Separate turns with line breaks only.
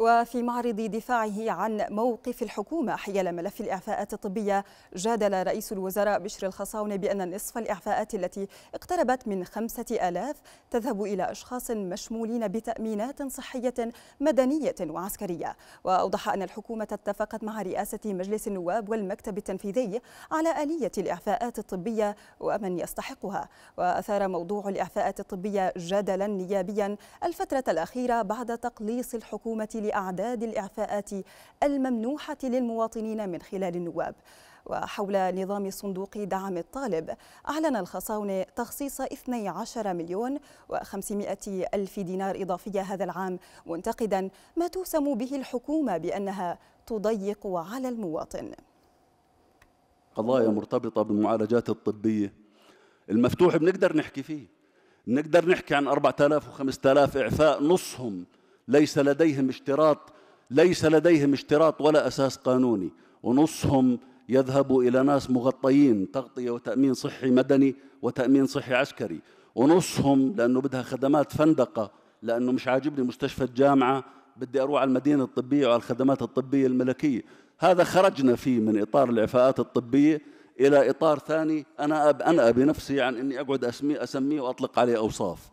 وفي معرض دفاعه عن موقف الحكومة حيال ملف الإعفاءات الطبية جادل رئيس الوزراء بشر الخصاونة بأن نصف الإعفاءات التي اقتربت من خمسة آلاف تذهب إلى أشخاص مشمولين بتأمينات صحية مدنية وعسكرية وأوضح أن الحكومة اتفقت مع رئاسة مجلس النواب والمكتب التنفيذي على آلية الإعفاءات الطبية ومن يستحقها وأثار موضوع الإعفاءات الطبية جدلا نيابيا الفترة الأخيرة بعد تقليص الحكومة أعداد الإعفاءات الممنوحة للمواطنين من خلال النواب وحول نظام صندوق دعم الطالب أعلن الخصاونة تخصيص 12 مليون و500 ألف دينار إضافية هذا العام منتقدا ما توسم به الحكومة بأنها تضيق على المواطن
قضايا مرتبطة بالمعالجات الطبية المفتوح بنقدر نحكي فيه بنقدر نحكي عن 4000 و5000 إعفاء نصهم ليس لديهم اشتراط ليس لديهم اشتراط ولا أساس قانوني ونصهم يذهب إلى ناس مغطيين تغطية وتأمين صحي مدني وتأمين صحي عسكري ونصهم لأنه بدها خدمات فندقة لأنه مش عاجبني مستشفى الجامعة بدي أروح على المدينة الطبية وعلى الخدمات الطبية الملكية هذا خرجنا فيه من إطار الإعفاءات الطبية إلى إطار ثاني أنا أب أنا بنفسي عن إني أقعد أسميه أسميه وأطلق عليه أوصاف